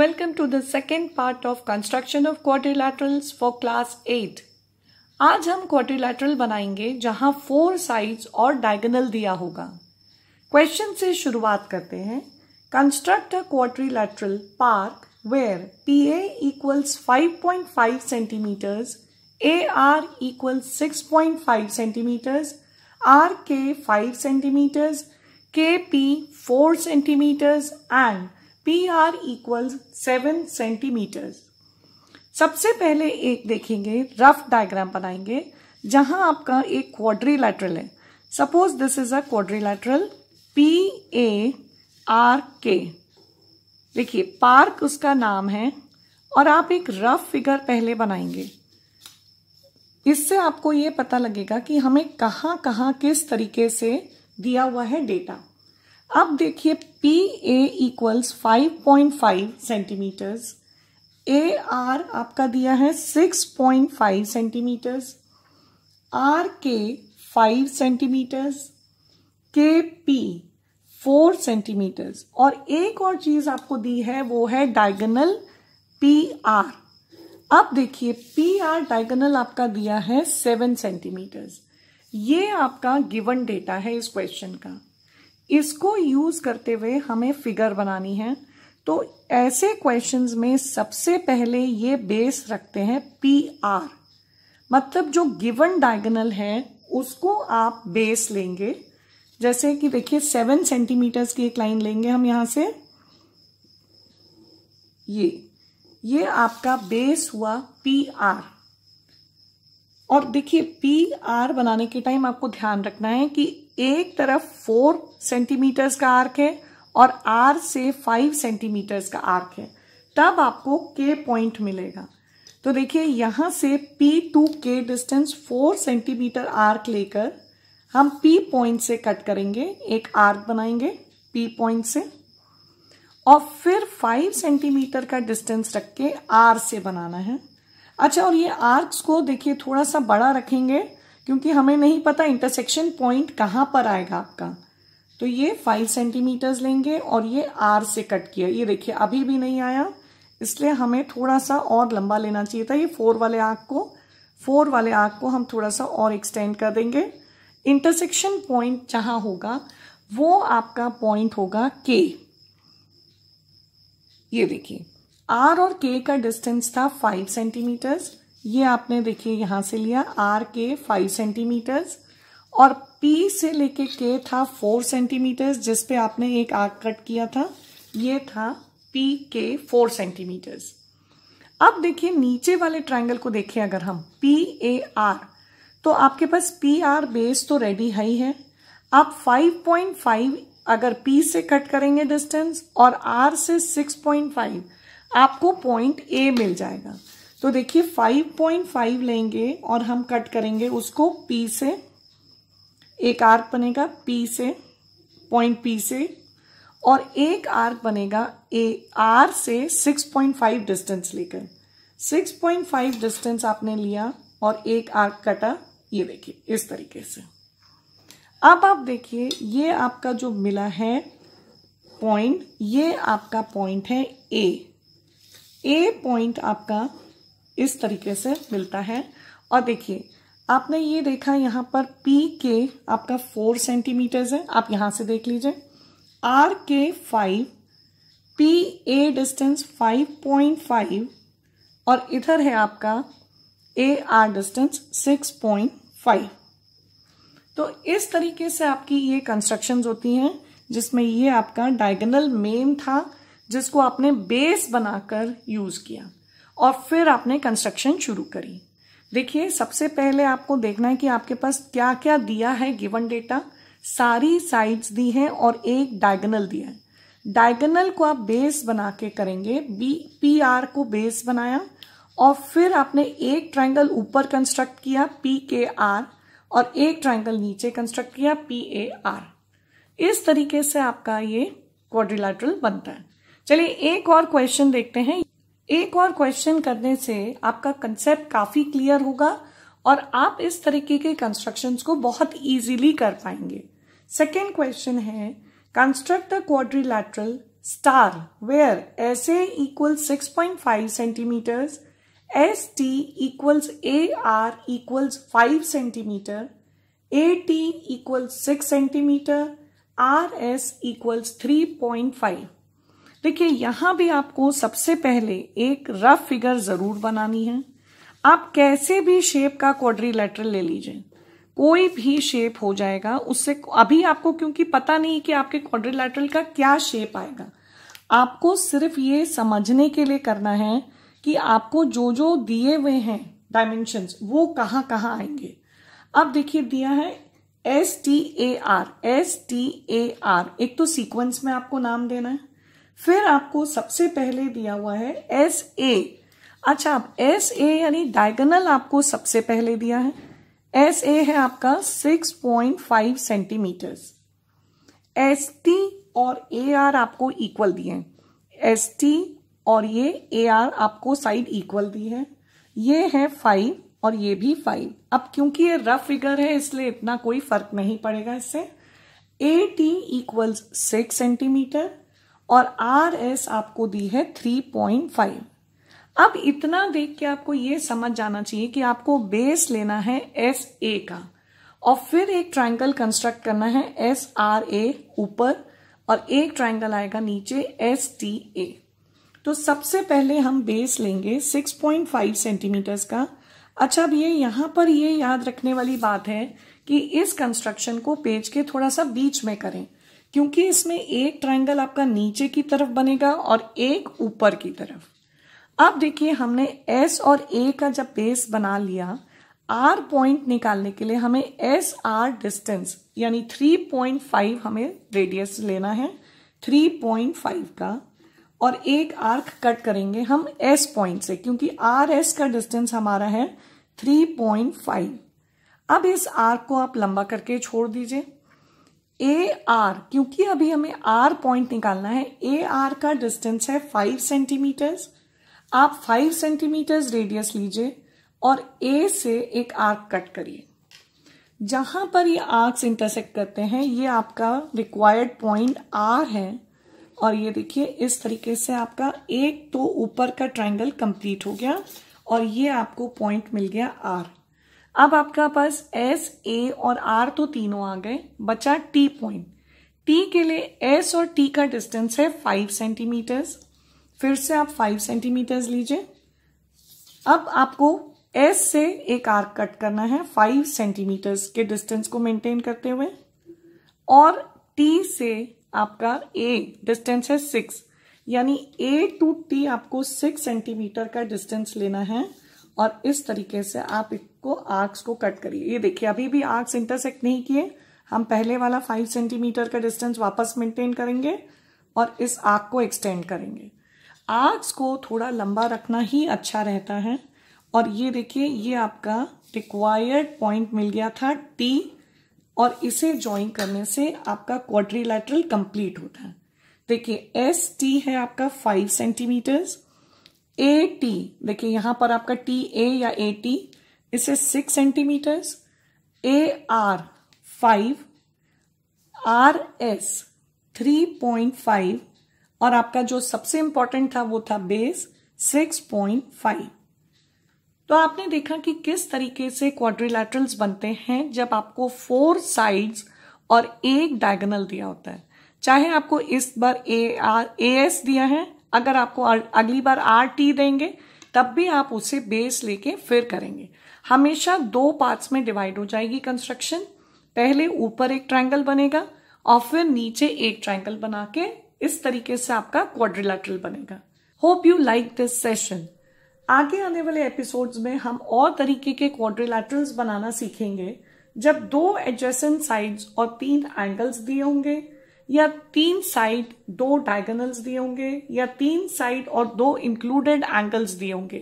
Welcome to the second part of construction of quadrilaterals for class eight आज हम quadrilateral बनाएंगे जहां four sides और डायगोनल दिया होगा क्वेश्चन से शुरुआत करते हैं construct a quadrilateral park where P A equals 5.5 centimetres A R equals 6.5 centimetres R K 5 centimetres K P 4 centimetres and P R equals seven centimetres सबसे पहले एक देखेंगे रफ डायग्राम बनाएंगे जहां आपका एक क्वाड्रीलैटरल है suppose this is a quadrilateral P A R K देखिए पार्क उसका नाम है और आप एक रफ फिगर पहले बनाएंगे इससे आपको ये पता लगेगा कि हमें कहाँ कहाँ किस तरीके से दिया हुआ है डेटा अब देखिए P A equals five point five centimetres A R आपका दिया है six point five centimetres R K five centimetres K P four centimetres और एक और चीज आपको दी है वो है डायगोनल पी आर अब देखिए पी आर डायगोनल आपका दिया है सेवन सेंटीमीटर्स ये आपका गिवन डेटा है इस क्वेश्चन का इसको यूज करते हुए हमें फिगर बनानी है तो ऐसे क्वेश्चंस में सबसे पहले ये बेस रखते हैं पी आर मतलब जो गिवन डायगोनल है उसको आप बेस लेंगे जैसे कि देखिए सेवन सेंटीमीटर्स की एक लाइन लेंगे हम यहां से ये ये आपका बेस हुआ पी आर और देखिए पी आर बनाने के टाइम आपको ध्यान रखना है कि एक तरफ फोर सेंटीमीटर्स का आर्क है और आर से फाइव सेंटीमीटर्स का आर्क है तब आपको के पॉइंट मिलेगा तो देखिए यहां से P to K distance four centimetre arc लेकर हम पी पॉइंट से कट करेंगे एक आर्क बनाएंगे पी पॉइंट से और फिर फाइव सेंटीमीटर का डिस्टेंस रख के आर से बनाना है अच्छा और ये आर्क्स को देखिए थोड़ा सा बड़ा रखेंगे क्योंकि हमें नहीं पता इंटरसेक्शन पॉइंट कहाँ पर आएगा आपका तो ये फाइव सेंटीमीटर्स लेंगे और ये आर से कट किया ये देखिए अभी भी नहीं आया इसलिए हमें थोड़ा सा और लंबा लेना चाहिए था ये फोर वाले आग को फोर वाले आग को हम थोड़ा सा और एक्सटेंड कर देंगे इंटरसेक्शन पॉइंट जहां होगा वो आपका पॉइंट होगा के ये देखिए आर और के का डिस्टेंस था फाइव सेंटीमीटर्स ये आपने देखिए यहाँ से लिया आर के फाइव सेंटीमीटर्स और पी से लेके के था फोर सेंटीमीटर्स जिस पे आपने एक आग कट किया था ये था पी के फोर सेंटीमीटर्स अब देखिए नीचे वाले ट्रायंगल को देखिए अगर हम पी ए आर तो आपके पास पी आर बेस तो रेडी है ही है आप 5.5 अगर पी से कट करेंगे डिस्टेंस और आर से 6.5 आपको पॉइंट ए मिल जाएगा तो देखिए 5.5 लेंगे और हम कट करेंगे उसको P से एक आर्क बनेगा P से पॉइंट P से और एक आर्क बनेगा ए आर से 6.5 डिस्टेंस लेकर 6.5 डिस्टेंस आपने लिया और एक आर्क कटा ये देखिए इस तरीके से अब आप देखिए ये आपका जो मिला है पॉइंट ये आपका पॉइंट है ए ए पॉइंट आपका इस तरीके से मिलता है और देखिए आपने ये देखा यहाँ पर पी के आपका फोर सेंटीमीटर्स है आप यहाँ से देख लीजिए R K five P A distance five point five और इधर है आपका A R distance six point five तो इस तरीके से आपकी ये कंस्ट्रक्शंस होती हैं जिसमें ये आपका डायगोनल मेन था जिसको आपने बेस बनाकर यूज किया और फिर आपने कंस्ट्रक्शन शुरू करी देखिए सबसे पहले आपको देखना है कि आपके पास क्या क्या दिया है गिवन डेटा सारी साइड्स दी हैं और एक डायगनल दिया है डायगनल को आप बेस बना के करेंगे बी पी आर को बेस बनाया और फिर आपने एक ट्रायंगल ऊपर कंस्ट्रक्ट किया पी के आर और एक ट्रायंगल नीचे कंस्ट्रक्ट किया पी ए आर इस तरीके से आपका ये क्वाड्रिलेटरल बनता है चलिए एक और क्वेश्चन देखते हैं एक और क्वेश्चन करने से आपका कंसेप्ट काफी क्लियर होगा और आप इस तरीके के कंस्ट्रक्शन को बहुत इजीली कर पाएंगे सेकेंड क्वेश्चन है construct the quadrilateral star where S A equal six point five centimetres S T equals A R equals five centimetre A T equals six centimetre R S equals three point five देखिए यहां भी आपको सबसे पहले एक rough figure जरूर बनानी है आप कैसे भी शेप का लेटरल ले लीजिए कोई भी शेप हो जाएगा उससे अभी आपको क्योंकि पता नहीं कि आपके क्वाड्रीलेटरल का क्या शेप आएगा आपको सिर्फ ये समझने के लिए करना है कि आपको जो जो दिए हुए हैं डायमेंशन वो कहाँ कहाँ आएंगे अब देखिए दिया है S T A R S T A R एक तो सीक्वेंस में आपको नाम देना है फिर आपको सबसे पहले दिया हुआ है एस ए अच्छा आप एस ए यानी डायगोनल आपको सबसे पहले दिया है एस ए है आपका 6.5 सेंटीमीटर एस टी और ए आर आपको इक्वल दिए हैं एस टी और ये ए आर आपको साइड इक्वल दी है ये है फाइव और ये भी फाइव अब क्योंकि ये रफ फिगर है इसलिए इतना कोई फर्क नहीं पड़ेगा इससे A T equals six centimetre और आर एस आपको दी है थ्री पॉइंट फाइव अब इतना देख के आपको ये समझ जाना चाहिए कि आपको बेस लेना है एस ए का और फिर एक ट्रायंगल कंस्ट्रक्ट करना है एस आर ए ऊपर और एक ट्रायंगल आएगा नीचे एस टी ए तो सबसे पहले हम बेस लेंगे 6.5 सेंटीमीटर्स का अच्छा अब ये यहां पर ये याद रखने वाली बात है कि इस कंस्ट्रक्शन को पेज के थोड़ा सा बीच में करें क्योंकि इसमें एक ट्रायंगल आपका नीचे की तरफ बनेगा और एक ऊपर की तरफ अब देखिए हमने एस और ए का जब बेस बना लिया आर पॉइंट निकालने के लिए हमें एस आर डिस्टेंस यानी 3.5 हमें रेडियस लेना है 3.5 का और एक आर्क कट करेंगे हम एस पॉइंट से क्योंकि आर एस का डिस्टेंस हमारा है 3.5 अब इस आर्क को आप लंबा करके छोड़ दीजिए ए आर क्योंकि अभी हमें आर पॉइंट निकालना है ए आर का डिस्टेंस है फाइव सेंटीमीटर्स आप फाइव सेंटीमीटर्स रेडियस लीजिए और ए से एक आर्क कट करिए जहां पर ये आर्क्स इंटरसेक्ट करते हैं ये आपका रिक्वायर्ड पॉइंट आर है और ये देखिए इस तरीके से आपका एक तो ऊपर का ट्रायंगल कंप्लीट हो गया और ये आपको पॉइंट मिल गया आर अब आपका पास एस ए और आर तो तीनों आ गए बचा टी पॉइंट टी के लिए एस और टी का डिस्टेंस है फाइव सेंटीमीटर्स फिर से आप फाइव सेंटीमीटर्स लीजिए अब आपको एस से एक आर्क कट करना है फाइव सेंटीमीटर्स के डिस्टेंस को मेंटेन करते हुए और टी से आपका ए डिस्टेंस है सिक्स यानी ए टू टी आपको सिक्स सेंटीमीटर का डिस्टेंस लेना है और इस तरीके से आप इसको आर्क्स को कट करिए ये देखिए अभी भी आर्क्स इंटरसेक्ट नहीं किए हम पहले वाला फाइव सेंटीमीटर का डिस्टेंस वापस मेंटेन करेंगे और इस आर्क को एक्सटेंड करेंगे आर्क्स को थोड़ा लंबा रखना ही अच्छा रहता है और ये देखिए ये आपका रिक्वायर्ड पॉइंट मिल गया था टी और इसे ज्वाइन करने से आपका क्वाड्रिलैटरल कंप्लीट होता है देखिए एस टी है आपका फाइव सेंटीमीटर्स ए टी देखिए यहां पर आपका टी ए या ए टी इसे six centimetres A R five R S three point five और आपका जो सबसे इंपॉर्टेंट था वो था बेस सिक्स पॉइंट फाइव तो आपने देखा कि किस तरीके से क्वाड्रिलेटरल्स बनते हैं जब आपको फोर साइड्स और एक डायगोनल दिया होता है चाहे आपको इस बार ए आर ए एस दिया है अगर आपको अगली बार आर टी देंगे तब भी आप उसे बेस लेके फिर करेंगे हमेशा दो पार्ट्स में डिवाइड हो जाएगी कंस्ट्रक्शन पहले ऊपर एक ट्रायंगल बनेगा और फिर नीचे एक ट्रायंगल बना के इस तरीके से आपका क्वाड्रिलेटरल बनेगा hope you like this session आगे आने वाले एपिसोड्स में हम और तरीके के क्वाड्रिलेटरल्स बनाना सीखेंगे जब दो एडजेसेंट साइड्स और तीन एंगल्स दिए होंगे या तीन साइड दो डायगोनल्स दिए होंगे या तीन साइड और दो इंक्लूडेड एंगल्स दिए होंगे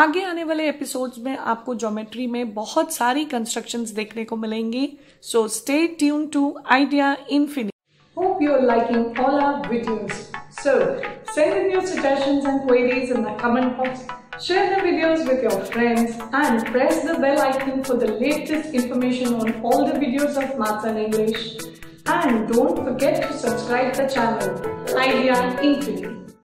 आगे आने वाले एपिसोड्स में आपको ज्योमेट्री में बहुत सारी कंस्ट्रक्शंस देखने को मिलेंगी so stay tune to Idea Infinite hope you're are liking all our videos so send in your suggestions and queries in the comment box share the videos with your friends and press the bell icon for the latest information on all the videos of maths and English And don't forget to subscribe the channel. Idea Inc.